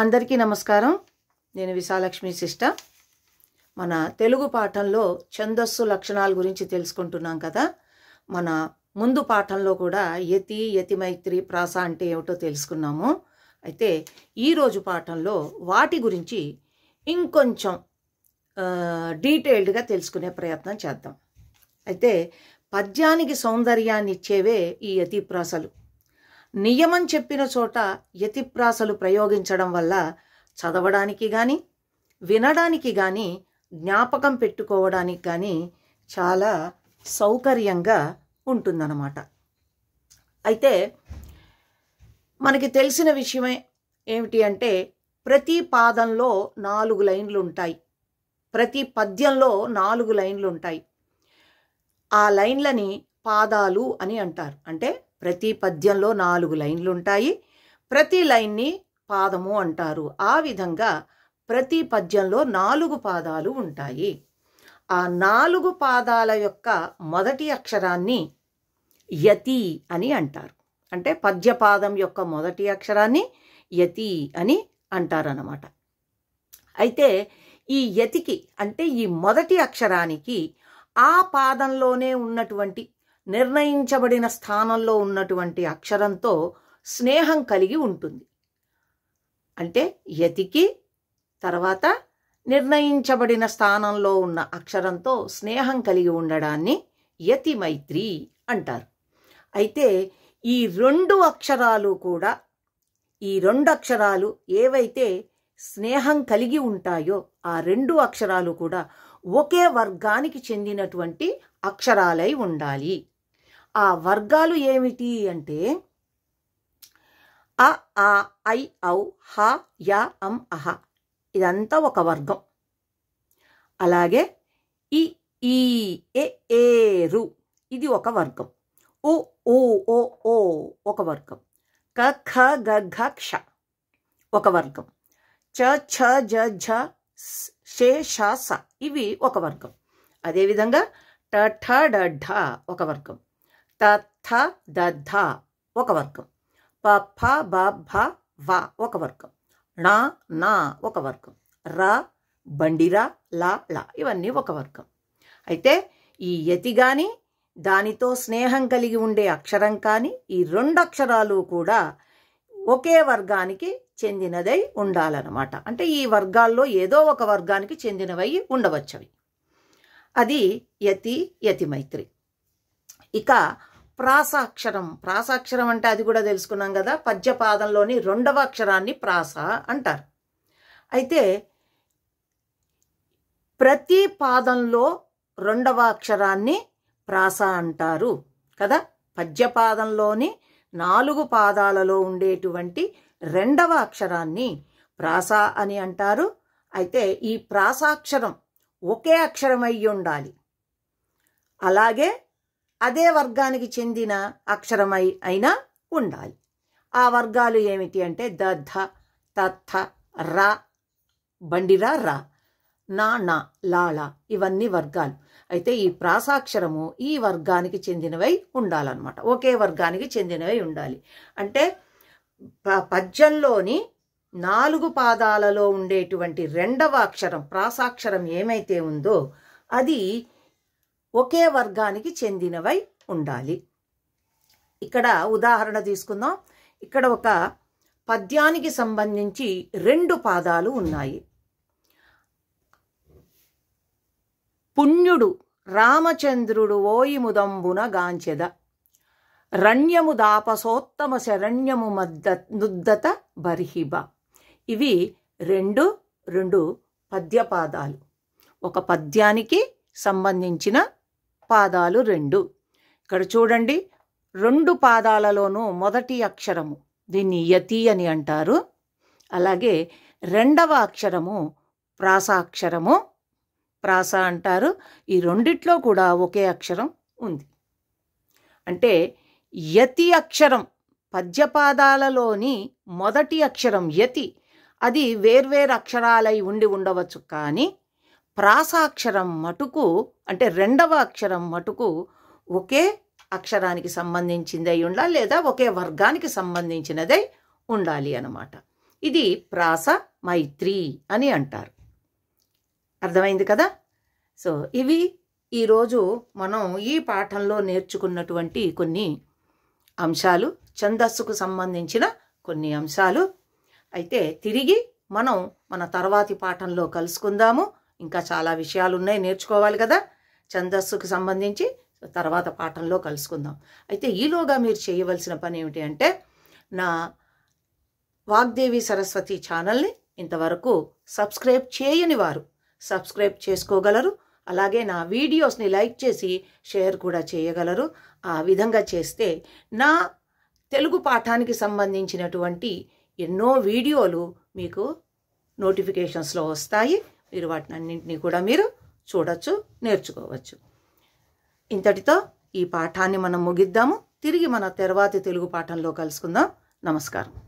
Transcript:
అందరికీ నమస్కారం నేను విశాలక్ష్మి సిస్టర్ మన తెలుగు పాఠంలో ఛందస్సు లక్షణాల గురించి తెలుసుకుంటున్నాం కదా మన ముందు పాఠంలో కూడా యతి యతి మైత్రి ప్రాస అంటే ఏమిటో తెలుసుకున్నాము అయితే ఈరోజు పాఠంలో వాటి గురించి ఇంకొంచెం డీటెయిల్డ్గా తెలుసుకునే ప్రయత్నం చేద్దాం అయితే పద్యానికి సౌందర్యాన్ని ఇచ్చేవే ఈ యతి ప్రాసలు నియమం చెప్పిన చోట యతిప్రాసలు ప్రయోగించడం వల్ల చదవడానికి కానీ వినడానికి కానీ జ్ఞాపకం పెట్టుకోవడానికి కానీ చాలా సౌకర్యంగా ఉంటుందన్నమాట అయితే మనకి తెలిసిన విషయమే ఏమిటి అంటే ప్రతి పాదంలో నాలుగు లైన్లు ఉంటాయి ప్రతి పద్యంలో నాలుగు లైన్లు ఉంటాయి ఆ లైన్లని పాదాలు అని అంటారు అంటే ప్రతి పద్యంలో నాలుగు లైన్లు ఉంటాయి ప్రతి లైన్ని పాదము అంటారు ఆ విధంగా ప్రతి పద్యంలో నాలుగు పాదాలు ఉంటాయి ఆ నాలుగు పాదాల యొక్క మొదటి అక్షరాన్ని యతి అని అంటారు అంటే పద్యపాదం యొక్క మొదటి అక్షరాన్ని యతి అని అంటారన్నమాట అయితే ఈ యతికి అంటే ఈ మొదటి అక్షరానికి ఆ పాదంలోనే ఉన్నటువంటి నిర్ణయించబడిన స్థానంలో ఉన్నటువంటి అక్షరంతో స్నేహం కలిగి ఉంటుంది అంటే యతికి తర్వాత నిర్ణయించబడిన స్థానంలో ఉన్న అక్షరంతో స్నేహం కలిగి ఉండడాన్ని యతి మైత్రి అంటారు అయితే ఈ రెండు అక్షరాలు కూడా ఈ రెండు అక్షరాలు ఏవైతే స్నేహం కలిగి ఉంటాయో ఆ రెండు అక్షరాలు కూడా ఒకే వర్గానికి చెందినటువంటి అక్షరాలై ఉండాలి ఆ వర్గాలు ఏమిటి అంటే అ ఆ ఐ ఔ హ యా అం అహ ఇదంతా ఒక వర్గం అలాగే ఇ ఈ ఏ రు ఇది ఒక వర్గం ఓ ఓ ఓ ఓ ఒక వర్గం క ఖ గ ఘ క్ష ఒక వర్గం చ ఛ జ ఝ షే ష స ఇవి ఒక వర్గం అదేవిధంగా ట ఠ డ ఒక వర్గం తథ దధ ఒక వర్గం ప ఫ బ భ వ ఒక వర్గం నా నా ఒక వర్గం ర బండిరా లా లా ఇవన్నీ ఒక వర్గం అయితే ఈ యతి కానీ దానితో స్నేహం కలిగి ఉండే అక్షరం కానీ ఈ రెండు అక్షరాలు కూడా ఒకే వర్గానికి చెందినదై ఉండాలన్నమాట అంటే ఈ వర్గాల్లో ఏదో ఒక వర్గానికి చెందినవై ఉండవచ్చవి అది యతి యతి మైత్రి ఇక ప్రాసాక్షరం ప్రాసాక్షరం అంటే అది కూడా తెలుసుకున్నాం కదా పద్యపాదంలోని రెండవ అక్షరాన్ని ప్రాస అంటారు అయితే ప్రతి పాదంలో రెండవ అక్షరాన్ని ప్రాస అంటారు కదా పద్యపాదంలోని నాలుగు పాదాలలో ఉండేటువంటి రెండవ అక్షరాన్ని ప్రాస అని అంటారు అయితే ఈ ప్రాసాక్షరం ఒకే అక్షరం అయి ఉండాలి అలాగే అదే వర్గానికి చెందిన అక్షరమై అయినా ఉండాలి ఆ వర్గాలు ఏమిటి అంటే ద ధ తథ ర బండిరా రా నా నా లాలా ఇవన్నీ వర్గాలు అయితే ఈ ప్రాసాక్షరము ఈ వర్గానికి చెందినవై ఉండాలన్నమాట ఒకే వర్గానికి చెందినవై ఉండాలి అంటే పద్యంలోని నాలుగు పాదాలలో ఉండేటువంటి రెండవ అక్షరం ప్రాసాక్షరం ఏమైతే ఉందో అది ఒకే వర్గానికి చెందినవై ఉండాలి ఇక్కడ ఉదాహరణ తీసుకుందాం ఇక్కడ ఒక పద్యానికి సంబంధించి రెండు పాదాలు ఉన్నాయి పుణ్యుడు రామచంద్రుడు ఓయిముదంబున గాంచెద రణ్యము దాపసోత్తమ శరణ్యము మద్ద నుద్దత బర్హిబ ఇవి రెండు రెండు పద్యపాదాలు ఒక పద్యానికి సంబంధించిన పాదాలు రెండు ఇక్కడ చూడండి రెండు పాదాలలోనూ మొదటి అక్షరము దీన్ని యతి అని అంటారు అలాగే రెండవ అక్షరము ప్రాసాక్షరము ప్రాస అంటారు ఈ రెండిట్లో కూడా ఒకే అక్షరం ఉంది అంటే యతి అక్షరం పద్యపాదాలలోని మొదటి అక్షరం యతి అది వేర్వేరు అక్షరాలై ఉండి ఉండవచ్చు కానీ ప్రాసాక్షరం మటుకు అంటే రెండవ అక్షరం మటుకు ఒకే అక్షరానికి సంబంధించిందై ఉండాలి లేదా ఒకే వర్గానికి సంబంధించినదై ఉండాలి అనమాట ఇది ప్రాస మైత్రి అని అంటారు అర్థమైంది కదా సో ఇవి ఈరోజు మనం ఈ పాఠంలో నేర్చుకున్నటువంటి కొన్ని అంశాలు ఛందస్సుకు సంబంధించిన కొన్ని అంశాలు అయితే తిరిగి మనం మన తర్వాతి పాఠంలో కలుసుకుందాము ఇంకా చాలా విషయాలు ఉన్నాయి నేర్చుకోవాలి కదా ఛందస్సుకు సంబంధించి తర్వాత పాఠంలో కలుసుకుందాం అయితే ఈలోగా మీరు చేయవలసిన పని ఏమిటి అంటే నా వాగ్దేవి సరస్వతి ఛానల్ని ఇంతవరకు సబ్స్క్రైబ్ చేయని వారు సబ్స్క్రైబ్ చేసుకోగలరు అలాగే నా వీడియోస్ని లైక్ చేసి షేర్ కూడా చేయగలరు ఆ విధంగా చేస్తే నా తెలుగు పాఠానికి సంబంధించినటువంటి ఎన్నో వీడియోలు మీకు నోటిఫికేషన్స్లో వస్తాయి మీరు వాటిని అన్నింటినీ కూడా మీరు చూడొచ్చు నేర్చుకోవచ్చు ఇంతటితో ఈ పాఠాన్ని మనం ముగిద్దాము తిరిగి మన తర్వాతి తెలుగు పాఠంలో కలుసుకుందాం నమస్కారం